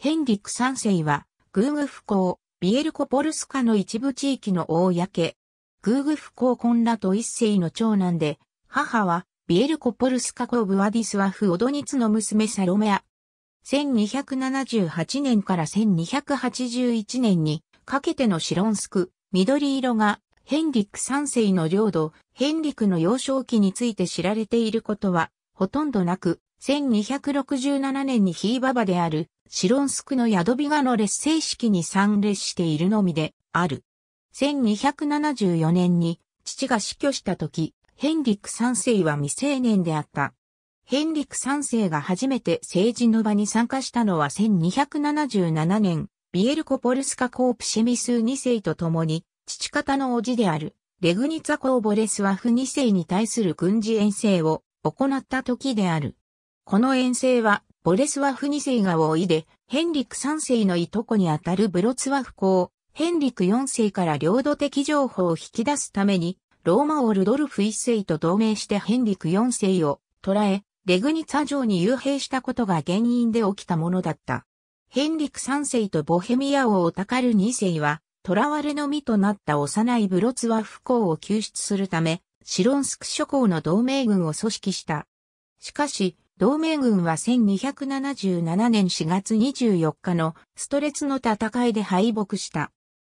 ヘンリック三世は、グーグフ公、ビエルコポルスカの一部地域の公、グーグフ公コンラと一世の長男で、母は、ビエルコポルスカ公ブワディスワフオドニツの娘サロメア。1278年から1281年にかけてのシロンスク、緑色がヘンリック三世の領土、ヘンリクの幼少期について知られていることはほとんどなく、1267年にヒーババであるシロンスクのヤドビガの列聖式に参列しているのみである。1274年に父が死去した時、ヘンリック三世は未成年であった。ヘンリック三世が初めて政治の場に参加したのは1277年、ビエルコ・ポルスカ・コープシェミス2世と共に、父方の叔父である、レグニツァ・コーボレスワフ2世に対する軍事遠征を行った時である。この遠征はボレスワフ2世が王いで、ヘンリク3世のいとこにあたるブロツワフ公、ヘンリク4世から領土的情報を引き出すために、ローマオルドルフ1世と同盟してヘンリク4世を捕らえ、レグニツァ城に幽閉したことが原因で起きたものだった。ヘンリク3世とボヘミア王オタカル2世は、囚われの身となった幼いブロツワフ公を救出するため、シロンスク諸侯の同盟軍を組織した。しかし、同盟軍は1277年4月24日のストレツの戦いで敗北した。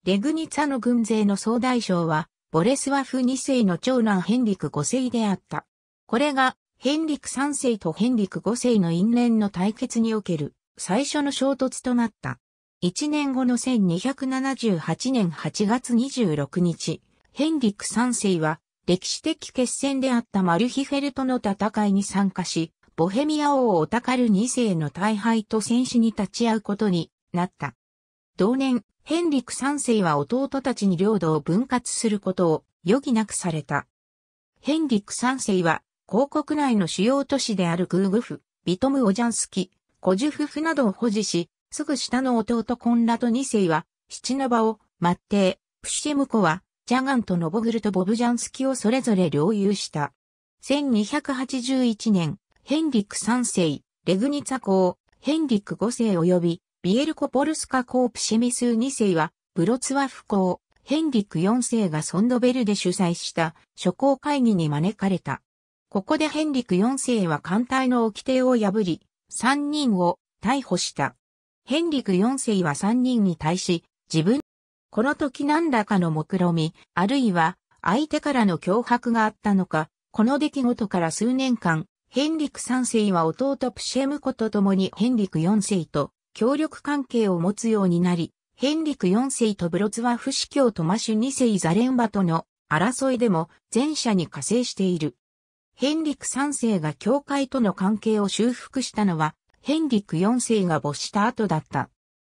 レグニツァの軍勢の総大将は、ボレスワフ2世の長男ヘンリク5世であった。これが、ヘンリク3世とヘンリク5世の因縁の対決における最初の衝突となった。1年後の1278年8月26日、ヘンリク3世は歴史的決戦であったマルヒフェルトの戦いに参加し、ボヘミア王オタカル2世の大敗と戦死に立ち会うことになった。同年、ヘンリク3世は弟たちに領土を分割することを余儀なくされた。ヘンリク3世は、広告内の主要都市であるグーグフ、ビトム・オジャンスキ、コジュフフなどを保持し、すぐ下の弟コンラド2世は、七の場バを、マッテー、プシェムコは、ジャガンとノボグルとボブジャンスキをそれぞれ領有した。1281年、ヘンリック3世、レグニツァ公、ヘンリック5世及び、ビエルコポルスカコープシェミス2世は、ブロツワフ公、ヘンリック4世がソンドベルで主催した諸公会議に招かれた。ここでヘンリック4世は艦隊の掟を破り、3人を逮捕した。ヘンリック4世は3人に対し、自分、この時何らかの目論み、あるいは相手からの脅迫があったのか、この出来事から数年間、ヘンリク3世は弟プシェムコと共にヘンリク4世と協力関係を持つようになり、ヘンリク4世とブロツワフ司教とマシュ2世ザレンバとの争いでも前者に加勢している。ヘンリク3世が教会との関係を修復したのは、ヘンリク4世が没した後だった。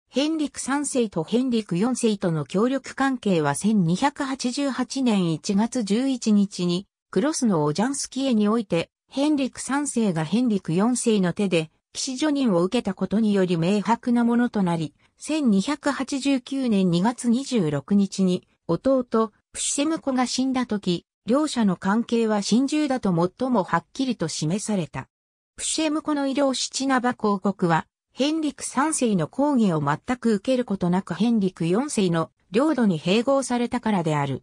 ヘンリク3世とヘンリク4世との協力関係は1288年1月11日に、クロスのオジャンスキエにおいてヘンリク3世がヘンリク4世の手で、騎士助任を受けたことにより明白なものとなり、1289年2月26日に、弟、プシセムコが死んだ時、両者の関係は真珠だと最もはっきりと示された。プシェムコの医療シチナバ公国は、ヘンリク3世の抗議を全く受けることなくヘンリク4世の領土に併合されたからである。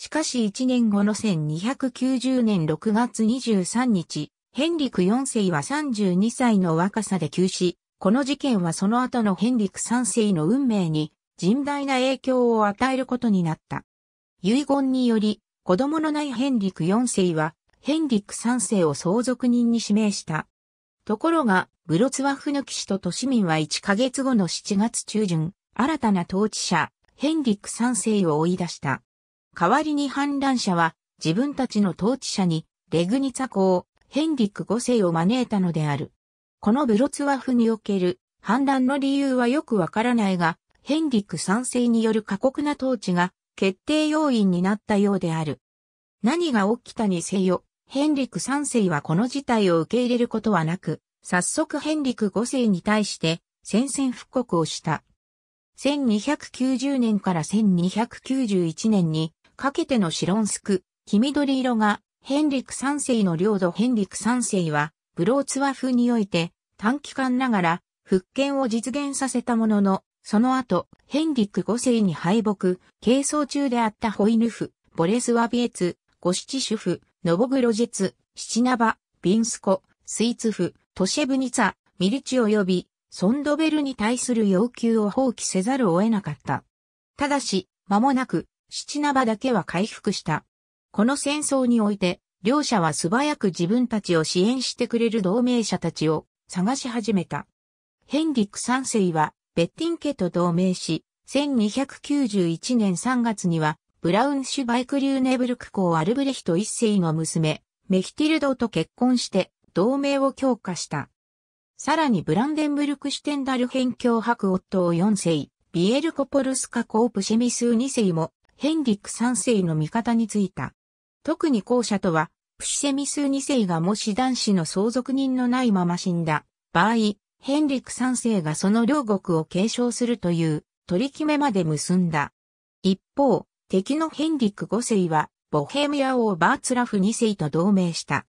しかし1年後の1290年6月23日、ヘンリク4世は32歳の若さで急死、この事件はその後のヘンリク3世の運命に甚大な影響を与えることになった。遺言により、子供のないヘンリク4世は、ヘンリク3世を相続人に指名した。ところが、ブロツワフヌキ氏と都市民は1ヶ月後の7月中旬、新たな統治者、ヘンリック3世を追い出した。代わりに反乱者は自分たちの統治者にレグニツァ公、ヘンリック5世を招いたのである。このブロツワフにおける反乱の理由はよくわからないが、ヘンリック3世による過酷な統治が決定要因になったようである。何が起きたにせよ、ヘンリック3世はこの事態を受け入れることはなく、早速ヘンリック5世に対して宣戦復刻をした。1290年から1291年にかけてのシロンスク、黄緑色がヘンリク三世の領土ヘンリク三世は、ブローツワフにおいて短期間ながら復権を実現させたものの、その後、ヘンリク五世に敗北、軽装中であったホイヌフ、ボレスワビエツ、ゴシチシュフ、ノボグロジェツ、シチナバ、ビンスコ、スイツフ、トシェブニツァ、ミリチ及び、ソンドベルに対する要求を放棄せざるを得なかった。ただし、間もなく、七名場だけは回復した。この戦争において、両者は素早く自分たちを支援してくれる同盟者たちを探し始めた。ヘンリック三世は、ベッティン家と同盟し、1291年3月には、ブラウンシュバイクリューネブルク公アルブレヒト一世の娘、メヒティルドと結婚して、同盟を強化した。さらにブランデンブルクシュテンダル辺境伯夫を四4世、ビエルコポルスカコープシェミス二2世もヘンリック三世の味方についた。特に後者とは、プシセミス二世がもし男子の相続人のないまま死んだ場合、ヘンリック三世がその両国を継承するという取り決めまで結んだ。一方、敵のヘンリック五世は、ボヘミア王バーツラフ二世と同盟した。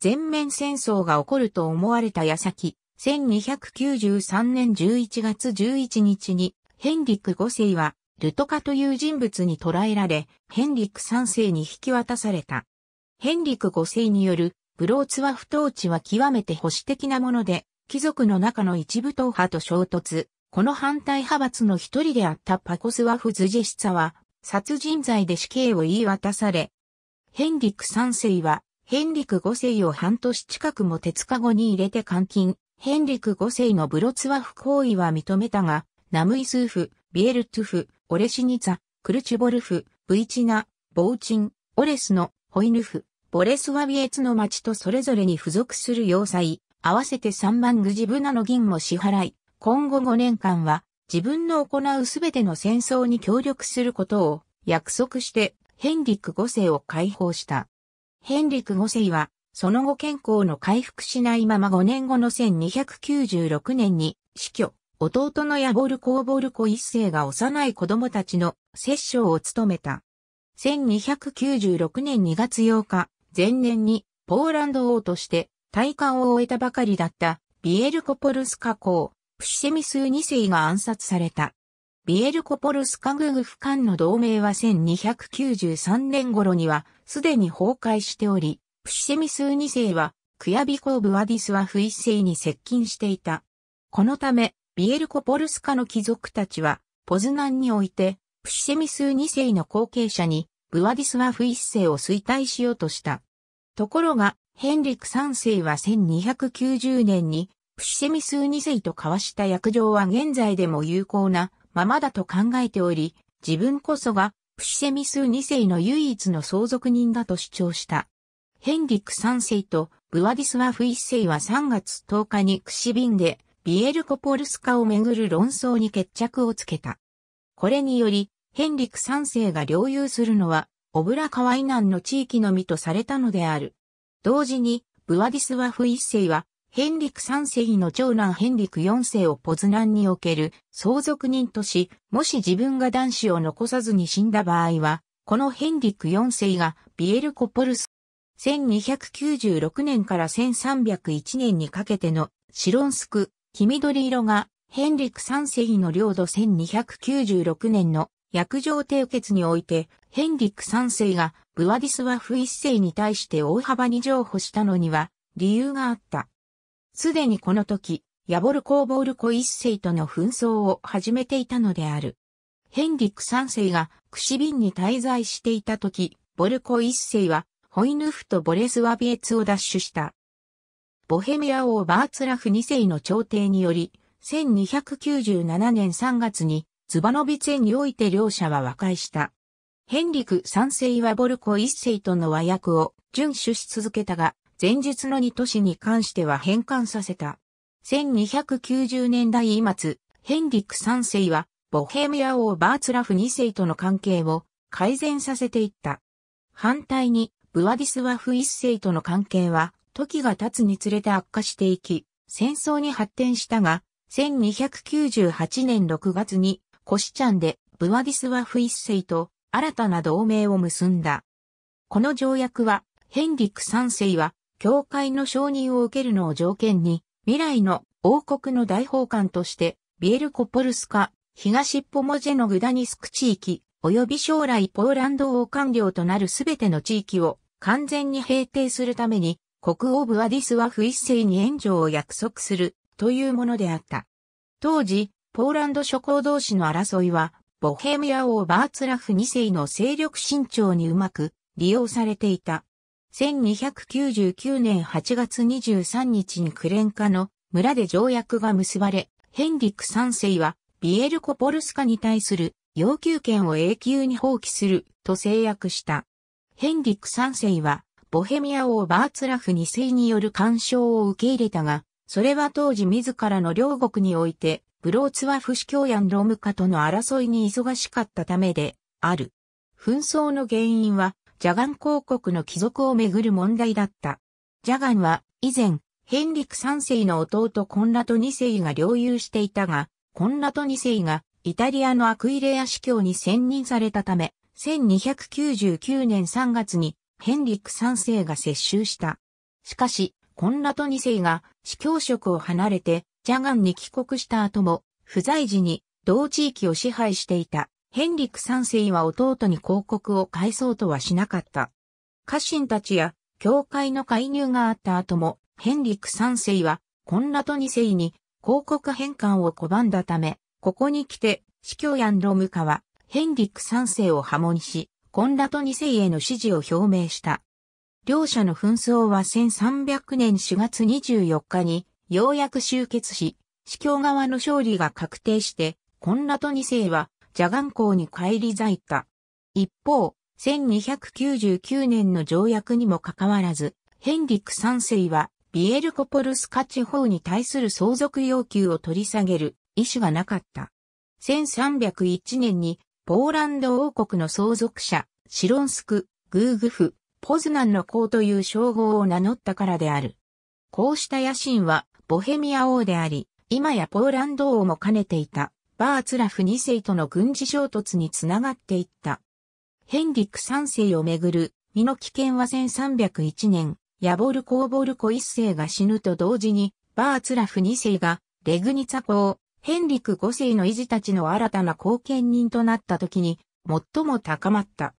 全面戦争が起こると思われた矢先、1293年11月11日にヘンリック五世はルトカという人物に捕らえられ、ヘンリック三世に引き渡された。ヘンリック五世によるブローツワフ統治は極めて保守的なもので、貴族の中の一部党派と衝突。この反対派閥の一人であったパコスワフ・ズジェシツァは、殺人罪で死刑を言い渡され、ヘンリック三世は、ヘンリック五世を半年近くも鉄かごに入れて監禁。ヘンリック五世のブロツワフ行為は認めたが、ナムイスーフ、ビエルトゥフ、オレシニザ、クルチュボルフ、ブイチナ、ボウチン、オレスの、ホイヌフ、ボレスワビエツの町とそれぞれに付属する要塞、合わせて3万グジブナの銀も支払い、今後5年間は自分の行うすべての戦争に協力することを約束してヘンリック5世を解放した。ヘンリック5世はその後健康の回復しないまま5年後の1296年に死去。弟のヤボルコーボルコ一世が幼い子供たちの摂政を務めた。1296年2月8日、前年にポーランド王として大冠を終えたばかりだったビエルコポルスカ公、プシセミス2世が暗殺された。ビエルコポルスカググフ間の同盟は1293年頃にはすでに崩壊しており、プシセミス2世はクヤビコーブワディスワフ一世に接近していた。このため、ビエルコ・ポルスカの貴族たちは、ポズナンにおいて、プシセミス2世の後継者に、ブワディスワフ1世を衰退しようとした。ところが、ヘンリク3世は1290年に、プシセミス2世と交わした約定は現在でも有効なままだと考えており、自分こそが、プシセミス2世の唯一の相続人だと主張した。ヘンリク3世とブワディスワフ1世は3月10日にクシビンでビエルコポルスカをめぐる論争に決着をつけた。これにより、ヘンリク3世が領有するのは、オブラカイナ南の地域のみとされたのである。同時に、ブワディスワフ1世は、ヘンリク3世の長男ヘンリク4世をポズナンにおける相続人とし、もし自分が男子を残さずに死んだ場合は、このヘンリク4世がビエルコポルス、1296年から1301年にかけてのシロンスク、黄緑色がヘンリク3世の領土1296年の約定締結において、ヘンリック3世がブワディスワフ1世に対して大幅に譲歩したのには理由があった。すでにこの時、ヤボルコーボルコ1世との紛争を始めていたのである。ヘンリック3世がクシビンに滞在していた時、ボルコ1世はホイヌフとボレスワビエツを奪取した。ボヘミア王バーツラフ2世の朝廷により、1297年3月に、ズバノビツェにおいて両者は和解した。ヘンリク3世はボルコ1世との和訳を遵守し続けたが、前述の2都市に関しては返還させた。1290年代末、ヘンリク3世は、ボヘミア王バーツラフ2世との関係を改善させていった。反対に、ブワディスワフ1世との関係は、時が経つにつれて悪化していき、戦争に発展したが、1298年6月にコシチャンでブワディスワフ一世と新たな同盟を結んだ。この条約は、ヘンリック三世は、教会の承認を受けるのを条件に、未来の王国の大法官として、ビエルコポルスカ、東ポモジェのグダニスク地域、及び将来ポーランド王官僚となるすべての地域を完全に平定するために国王ブアディスは不一斉に援助を約束するというものであった。当時、ポーランド諸侯同士の争いは、ボヘミア王バーツラフ二世の勢力伸長にうまく利用されていた。1299年8月23日にクレンカの村で条約が結ばれ、ヘンリック三世はビエルコポルスカに対する要求権を永久に放棄すると制約した。ヘンリック三世はボヘミア王バーツラフ2世による干渉を受け入れたが、それは当時自らの両国において、ブローツワフ司教やロムカとの争いに忙しかったためで、ある。紛争の原因は、ジャガン公国の帰属をめぐる問題だった。ジャガンは、以前、ヘンリク3世の弟コンラト2世が領有していたが、コンラト2世が、イタリアのアクイレア司教に選任されたため、1299年3月にヘンリック3世が接収した。しかし、コンラト2世が司教職を離れて、ジャガンに帰国した後も、不在時に同地域を支配していた。ヘンリック3世は弟に広告を返そうとはしなかった。家臣たちや教会の介入があった後も、ヘンリック3世はコンラト2世に広告返還を拒んだため、ここに来て、司教ヤン・ロムカはヘンリック3世を破門し、コンラト2世への支持を表明した。両者の紛争は1300年4月24日にようやく終結し、司教側の勝利が確定して、コンラト2世は邪眼校に返り咲いた。一方、1299年の条約にもかかわらず、ヘンリック3世はビエルコポルスカ地方に対する相続要求を取り下げる意思がなかった。1301年にポーランド王国の相続者、シロンスク、グーグフ、ポズナンの公という称号を名乗ったからである。こうした野心は、ボヘミア王であり、今やポーランド王も兼ねていた、バーツラフ2世との軍事衝突につながっていった。ヘンリック3世をめぐる、身の危険は1301年、ヤボルコーボルコ1世が死ぬと同時に、バーツラフ2世が、レグニツァ公、ヘンリク5世の維持たちの新たな後見人となった時に、最も高まった。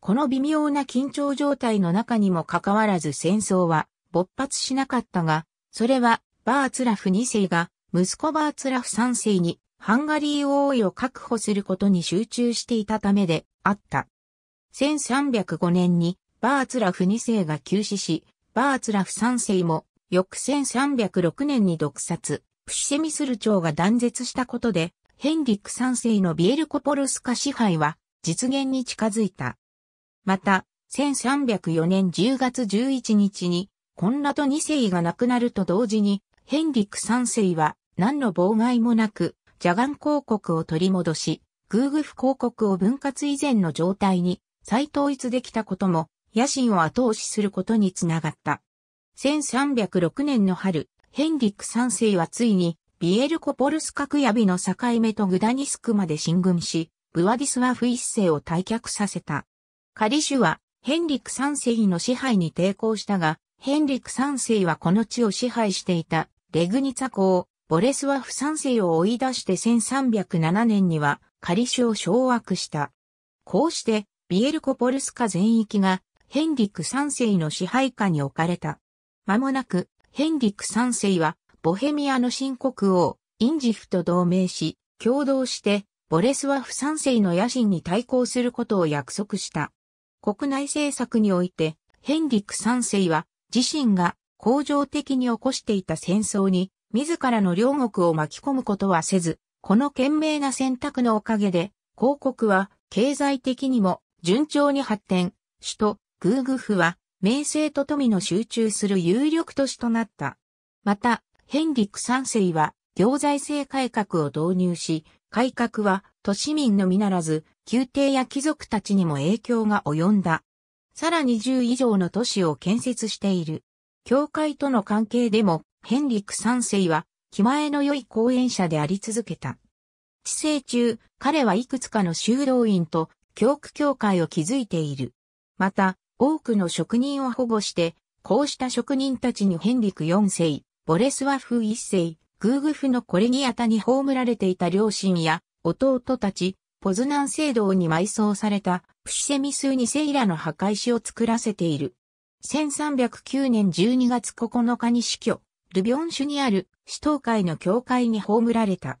この微妙な緊張状態の中にもかかわらず戦争は勃発しなかったが、それはバーツラフ2世が息子バーツラフ3世にハンガリー王位を確保することに集中していたためであった。1305年にバーツラフ2世が急死し、バーツラフ3世も翌1306年に毒殺。プシセミスル朝が断絶したことで、ヘンリック三世のビエルコポルスカ支配は実現に近づいた。また、1304年10月11日に、コンラド二世が亡くなると同時に、ヘンリック三世は何の妨害もなく、ジャガン公国を取り戻し、グーグフ公国を分割以前の状態に再統一できたことも、野心を後押しすることにつながった。1306年の春、ヘンリック三世はついに、ビエルコポルスカクヤビの境目とグダニスクまで進軍し、ブワディスワフ一世を退却させた。カリシュは、ヘンリック三世の支配に抵抗したが、ヘンリック三世はこの地を支配していた、レグニツァ公、ボレスワフ三世を追い出して1307年には、カリシュを掌握した。こうして、ビエルコポルスカ全域が、ヘンリック三世の支配下に置かれた。間もなく、ヘンリック三世は、ボヘミアの新国王、インジフと同盟し、共同して、ボレスワフ三世の野心に対抗することを約束した。国内政策において、ヘンリック三世は、自身が、恒常的に起こしていた戦争に、自らの両国を巻き込むことはせず、この賢明な選択のおかげで、広告は経済的にも順調に発展、首都、グーグフは名声と富の集中する有力都市となった。また、ヘンリック三世は行財政改革を導入し、改革は都市民のみならず、宮廷や貴族たちにも影響が及んだ。さらに10以上の都市を建設している。教会との関係でも、ヘンリック三世は、気前の良い講演者であり続けた。治世中、彼はいくつかの修道院と教区教会を築いている。また、多くの職人を保護して、こうした職人たちにヘンリク4世、ボレスワフ1世、グーグフのコレギアタに葬られていた両親や弟たち、ポズナン聖堂に埋葬されたプシセミス2世らの墓石を作らせている。1309年12月9日に死去、ルビョンシュにある死闘会の教会に葬られた。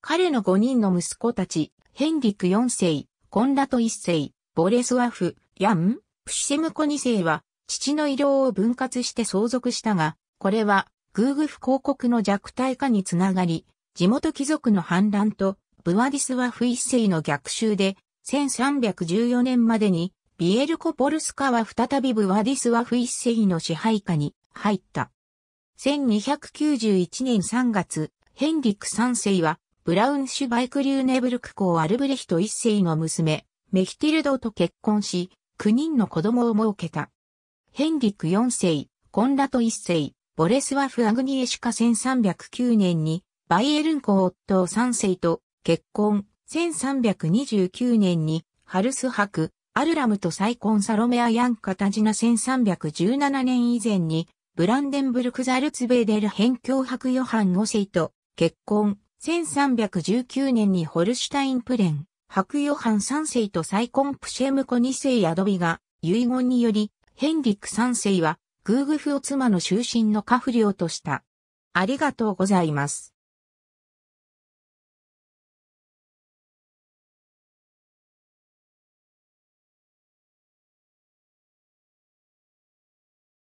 彼の5人の息子たち、ヘンリク4世、コンラト1世、ボレスワフ、ヤン、プシセムコ2世は、父の医療を分割して相続したが、これは、グーグフ公国の弱体化につながり、地元貴族の反乱と、ブワディスワフ一世の逆襲で、1314年までに、ビエルコ・ポルスカは再びブワディスワフ一世の支配下に入った。1291年3月、ヘンリック三世は、ブラウンシュバイク・リューネブルク公アルブレヒト一世の娘、メヒティルドと結婚し、9人の子供を設けた。ヘンリック4世、コンラト1世、ボレスワフ・アグニエシカ1309年に、バイエルン公夫3世と結婚、1329年に、ハルス博、アルラムと再婚サロメア・ヤン・カタジナ1317年以前に、ブランデンブルク・ザルツベーデル辺境博ヨハン5世と結婚、1319年にホルシュタインプレン、白ヨハン三世とサイコンプシェムコ二世ヤドビが遺言により、ヘンリック三世は、グーグフを妻の終身の家不良とした。ありがとうございます。